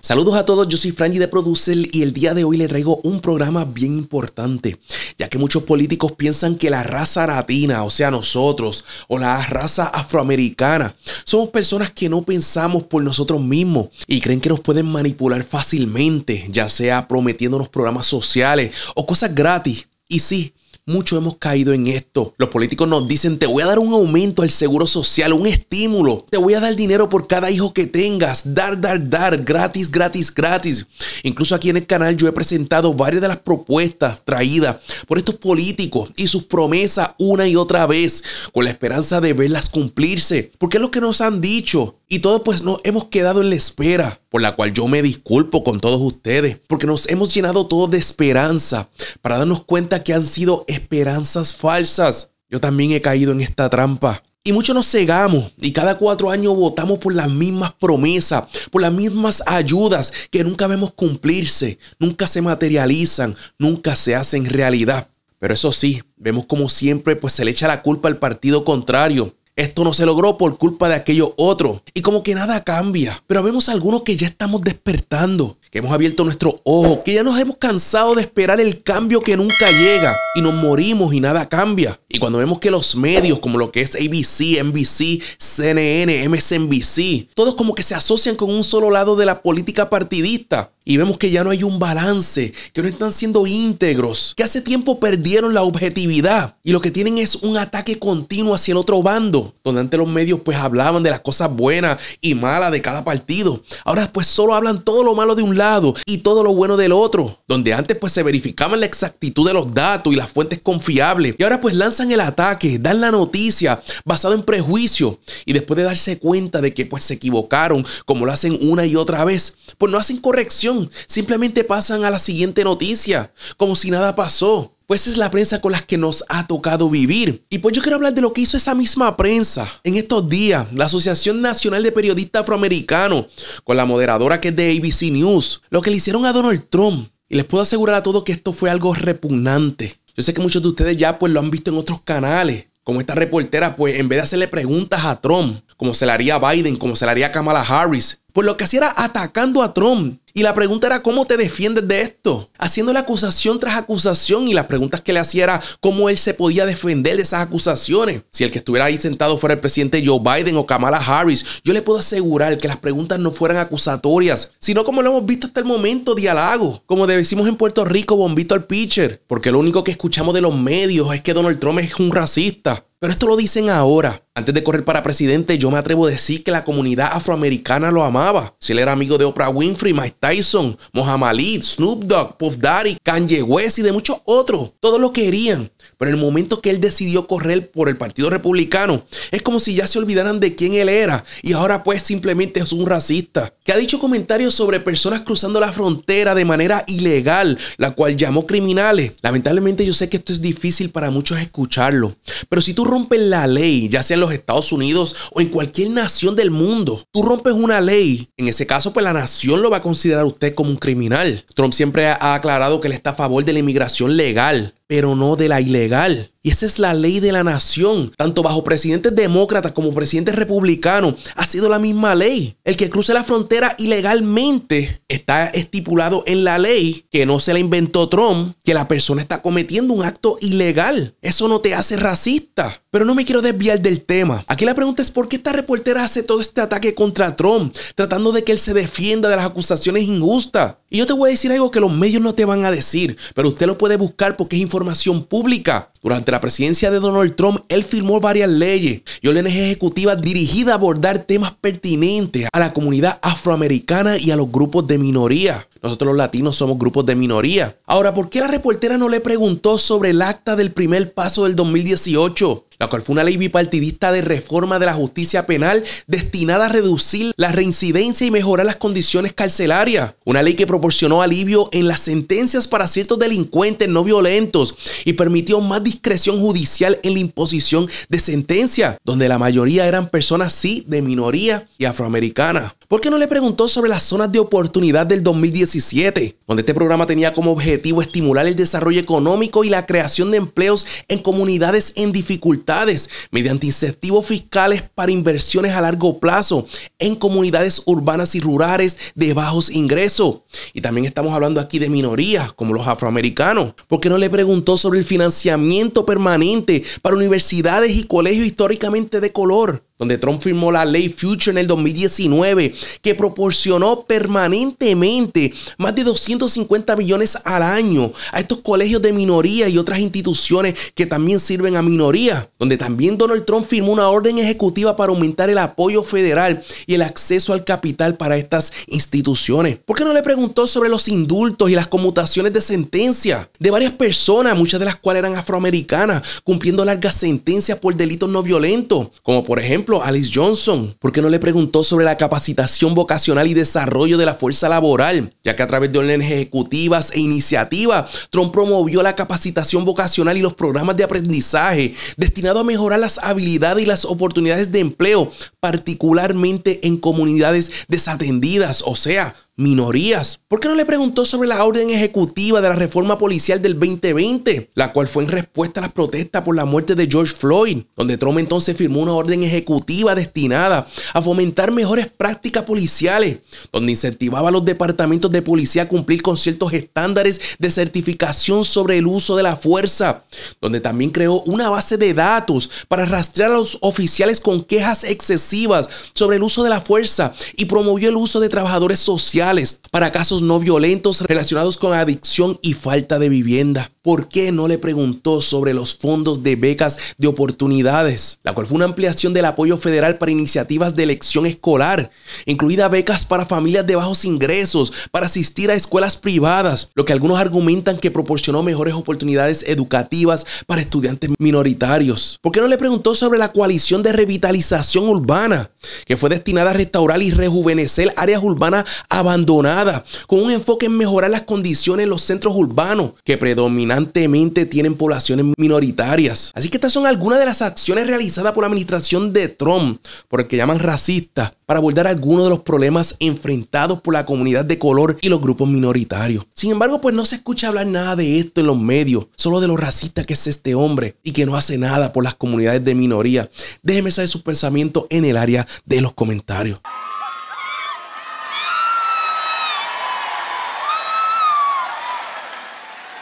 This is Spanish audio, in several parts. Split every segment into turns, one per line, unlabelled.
Saludos a todos, yo soy Franji de Producel y el día de hoy le traigo un programa bien importante, ya que muchos políticos piensan que la raza latina, o sea nosotros, o la raza afroamericana, somos personas que no pensamos por nosotros mismos y creen que nos pueden manipular fácilmente, ya sea prometiéndonos programas sociales o cosas gratis. Y sí, Muchos hemos caído en esto. Los políticos nos dicen, te voy a dar un aumento al seguro social, un estímulo, te voy a dar dinero por cada hijo que tengas, dar, dar, dar, gratis, gratis, gratis. Incluso aquí en el canal yo he presentado varias de las propuestas traídas por estos políticos y sus promesas una y otra vez, con la esperanza de verlas cumplirse. Porque es lo que nos han dicho, y todos pues no hemos quedado en la espera, por la cual yo me disculpo con todos ustedes, porque nos hemos llenado todos de esperanza para darnos cuenta que han sido esperanzas falsas. Yo también he caído en esta trampa. Y muchos nos cegamos y cada cuatro años votamos por las mismas promesas, por las mismas ayudas que nunca vemos cumplirse, nunca se materializan, nunca se hacen realidad. Pero eso sí, vemos como siempre pues se le echa la culpa al partido contrario, esto no se logró por culpa de aquello otro. Y como que nada cambia. Pero vemos algunos que ya estamos despertando, que hemos abierto nuestro ojo, que ya nos hemos cansado de esperar el cambio que nunca llega. Y nos morimos y nada cambia. Y cuando vemos que los medios como lo que es ABC, NBC, CNN, MSNBC, todos como que se asocian con un solo lado de la política partidista y vemos que ya no hay un balance, que no están siendo íntegros, que hace tiempo perdieron la objetividad y lo que tienen es un ataque continuo hacia el otro bando, donde antes los medios pues hablaban de las cosas buenas y malas de cada partido. Ahora pues solo hablan todo lo malo de un lado y todo lo bueno del otro, donde antes pues se verificaban la exactitud de los datos y las fuentes confiables y ahora pues lanzan el ataque, dan la noticia basado en prejuicio y después de darse cuenta de que pues se equivocaron como lo hacen una y otra vez, pues no hacen corrección simplemente pasan a la siguiente noticia, como si nada pasó. Pues es la prensa con la que nos ha tocado vivir. Y pues yo quiero hablar de lo que hizo esa misma prensa. En estos días, la Asociación Nacional de Periodistas Afroamericanos, con la moderadora que es de ABC News, lo que le hicieron a Donald Trump. Y les puedo asegurar a todos que esto fue algo repugnante. Yo sé que muchos de ustedes ya pues lo han visto en otros canales. Como esta reportera, pues en vez de hacerle preguntas a Trump, como se le haría a Biden, como se le haría a Kamala Harris, por pues lo que hacía era atacando a Trump. Y la pregunta era, ¿cómo te defiendes de esto? Haciendo la acusación tras acusación y las preguntas que le hacía era, ¿cómo él se podía defender de esas acusaciones? Si el que estuviera ahí sentado fuera el presidente Joe Biden o Kamala Harris, yo le puedo asegurar que las preguntas no fueran acusatorias, sino como lo hemos visto hasta el momento, diálogo. como decimos en Puerto Rico, bombito al pitcher, porque lo único que escuchamos de los medios es que Donald Trump es un racista. Pero esto lo dicen ahora. Antes de correr para presidente, yo me atrevo a decir que la comunidad afroamericana lo amaba. Si él era amigo de Oprah Winfrey, Mike Tyson, Mohamed Ali, Snoop Dogg, Puff Daddy, Kanye West y de muchos otros. Todos lo querían. Pero en el momento que él decidió correr por el Partido Republicano, es como si ya se olvidaran de quién él era y ahora pues simplemente es un racista. Que ha dicho comentarios sobre personas cruzando la frontera de manera ilegal, la cual llamó criminales. Lamentablemente yo sé que esto es difícil para muchos escucharlo, pero si tú rompes la ley, ya sea en los Estados Unidos o en cualquier nación del mundo, tú rompes una ley, en ese caso pues la nación lo va a considerar usted como un criminal. Trump siempre ha aclarado que él está a favor de la inmigración legal, pero no de la ilegal. Y esa es la ley de la nación. Tanto bajo presidentes demócratas como presidentes republicanos ha sido la misma ley. El que cruce la frontera ilegalmente está estipulado en la ley que no se la inventó Trump, que la persona está cometiendo un acto ilegal. Eso no te hace racista. Pero no me quiero desviar del tema. Aquí la pregunta es por qué esta reportera hace todo este ataque contra Trump, tratando de que él se defienda de las acusaciones injustas. Y yo te voy a decir algo que los medios no te van a decir, pero usted lo puede buscar porque es información pública. Durante la presidencia de Donald Trump, él firmó varias leyes y órdenes ejecutivas dirigidas a abordar temas pertinentes a la comunidad afroamericana y a los grupos de minoría. Nosotros los latinos somos grupos de minoría. Ahora, ¿por qué la reportera no le preguntó sobre el acta del primer paso del 2018? la cual fue una ley bipartidista de reforma de la justicia penal destinada a reducir la reincidencia y mejorar las condiciones carcelarias. Una ley que proporcionó alivio en las sentencias para ciertos delincuentes no violentos y permitió más discreción judicial en la imposición de sentencias, donde la mayoría eran personas sí de minoría y afroamericanas. ¿Por qué no le preguntó sobre las zonas de oportunidad del 2017, donde este programa tenía como objetivo estimular el desarrollo económico y la creación de empleos en comunidades en dificultades mediante incentivos fiscales para inversiones a largo plazo en comunidades urbanas y rurales de bajos ingresos? Y también estamos hablando aquí de minorías como los afroamericanos. ¿Por qué no le preguntó sobre el financiamiento permanente para universidades y colegios históricamente de color? donde Trump firmó la ley Future en el 2019, que proporcionó permanentemente más de 250 millones al año a estos colegios de minoría y otras instituciones que también sirven a minoría donde también Donald Trump firmó una orden ejecutiva para aumentar el apoyo federal y el acceso al capital para estas instituciones. ¿Por qué no le preguntó sobre los indultos y las conmutaciones de sentencia de varias personas, muchas de las cuales eran afroamericanas, cumpliendo largas sentencias por delitos no violentos, como por ejemplo Alice Johnson, ¿por qué no le preguntó sobre la capacitación vocacional y desarrollo de la fuerza laboral? Ya que a través de órdenes ejecutivas e iniciativas, Trump promovió la capacitación vocacional y los programas de aprendizaje destinados a mejorar las habilidades y las oportunidades de empleo, particularmente en comunidades desatendidas, o sea, minorías. ¿Por qué no le preguntó sobre la orden ejecutiva de la reforma policial del 2020, la cual fue en respuesta a las protestas por la muerte de George Floyd, donde Trump entonces firmó una orden ejecutiva destinada a fomentar mejores prácticas policiales, donde incentivaba a los departamentos de policía a cumplir con ciertos estándares de certificación sobre el uso de la fuerza, donde también creó una base de datos para rastrear a los oficiales con quejas excesivas sobre el uso de la fuerza y promovió el uso de trabajadores sociales para casos no violentos relacionados con adicción y falta de vivienda. ¿por qué no le preguntó sobre los fondos de becas de oportunidades? La cual fue una ampliación del apoyo federal para iniciativas de elección escolar, incluida becas para familias de bajos ingresos, para asistir a escuelas privadas, lo que algunos argumentan que proporcionó mejores oportunidades educativas para estudiantes minoritarios. ¿Por qué no le preguntó sobre la coalición de revitalización urbana, que fue destinada a restaurar y rejuvenecer áreas urbanas abandonadas, con un enfoque en mejorar las condiciones en los centros urbanos que predominan constantemente tienen poblaciones minoritarias. Así que estas son algunas de las acciones realizadas por la administración de Trump, por el que llaman racista, para abordar algunos de los problemas enfrentados por la comunidad de color y los grupos minoritarios. Sin embargo, pues no se escucha hablar nada de esto en los medios, solo de lo racista que es este hombre y que no hace nada por las comunidades de minoría. Déjeme saber sus pensamientos en el área de los comentarios.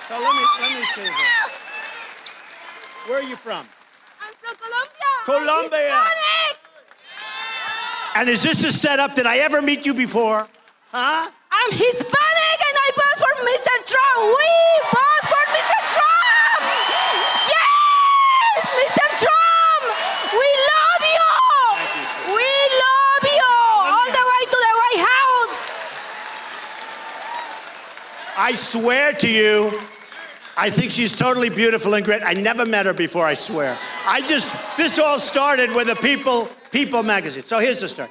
So let me let me see this. Where are you from? I'm from Colombia. Colombia. And is this a setup? Did I ever meet you before? Huh? I'm Hispanic and I vote for Mr. Trump. We vote for Mr. Trump. Yes, Mr. Trump. We love you. you we love you all the way to the White House. I swear to you, I think she's totally beautiful and great. I never met her before, I swear. I just, this all started with a People, People magazine. So here's the story.